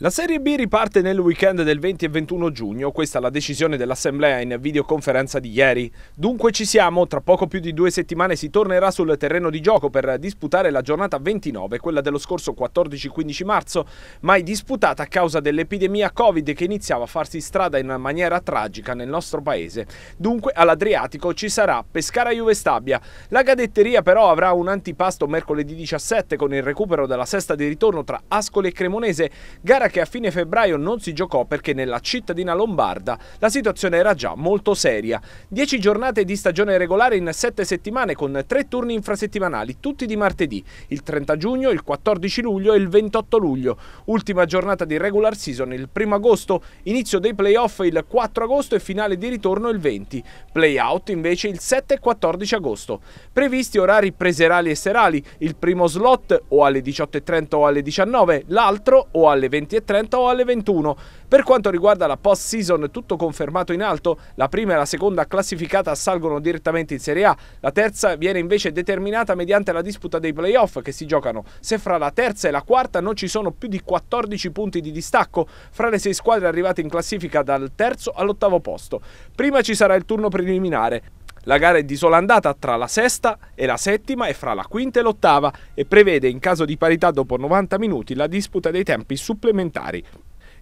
La Serie B riparte nel weekend del 20 e 21 giugno, questa è la decisione dell'Assemblea in videoconferenza di ieri. Dunque ci siamo, tra poco più di due settimane si tornerà sul terreno di gioco per disputare la giornata 29, quella dello scorso 14-15 marzo, mai disputata a causa dell'epidemia Covid che iniziava a farsi strada in maniera tragica nel nostro paese. Dunque all'Adriatico ci sarà Pescara Juve Stabia. La cadetteria però avrà un antipasto mercoledì 17 con il recupero della sesta di ritorno tra Ascoli e Cremonese, gara gara che a fine febbraio non si giocò perché nella cittadina lombarda la situazione era già molto seria. Dieci giornate di stagione regolare in sette settimane con tre turni infrasettimanali, tutti di martedì, il 30 giugno, il 14 luglio e il 28 luglio. Ultima giornata di regular season il 1 agosto, inizio dei playoff il 4 agosto e finale di ritorno il 20. Playout invece il 7 e 14 agosto. Previsti orari preserali e serali, il primo slot o alle 18.30 o alle 19, l'altro o alle 20 20.30 o alle 21. Per quanto riguarda la post season, tutto confermato in alto, la prima e la seconda classificata salgono direttamente in Serie A, la terza viene invece determinata mediante la disputa dei playoff che si giocano. Se fra la terza e la quarta non ci sono più di 14 punti di distacco, fra le sei squadre arrivate in classifica dal terzo all'ottavo posto. Prima ci sarà il turno preliminare, la gara è di sola andata tra la sesta e la settima e fra la quinta e l'ottava e prevede in caso di parità dopo 90 minuti la disputa dei tempi supplementari.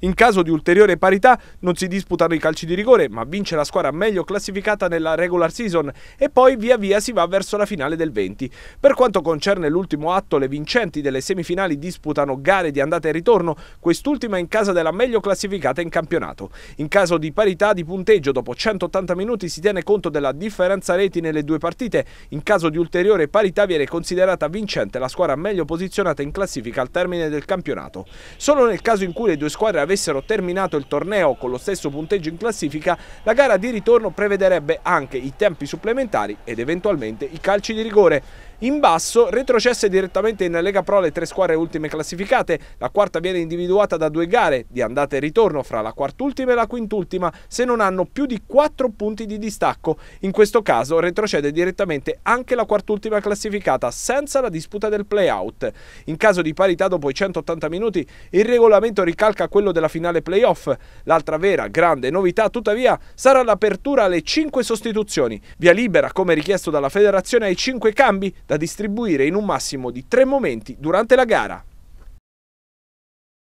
In caso di ulteriore parità non si disputano i calci di rigore, ma vince la squadra meglio classificata nella regular season e poi via via si va verso la finale del 20. Per quanto concerne l'ultimo atto, le vincenti delle semifinali disputano gare di andata e ritorno, quest'ultima in casa della meglio classificata in campionato. In caso di parità di punteggio dopo 180 minuti si tiene conto della differenza reti nelle due partite. In caso di ulteriore parità viene considerata vincente la squadra meglio posizionata in classifica al termine del campionato. Solo nel caso in cui le due squadre avessero avessero terminato il torneo con lo stesso punteggio in classifica, la gara di ritorno prevederebbe anche i tempi supplementari ed eventualmente i calci di rigore. In basso retrocesse direttamente in Lega Pro le tre squadre ultime classificate, la quarta viene individuata da due gare di andata e ritorno fra la quart'ultima e la quint'ultima se non hanno più di quattro punti di distacco. In questo caso retrocede direttamente anche la quart'ultima classificata senza la disputa del play-out. In caso di parità dopo i 180 minuti il regolamento ricalca quello della finale play-off. L'altra vera grande novità tuttavia sarà l'apertura alle 5 sostituzioni. Via libera come richiesto dalla federazione ai 5 cambi da distribuire in un massimo di tre momenti durante la gara.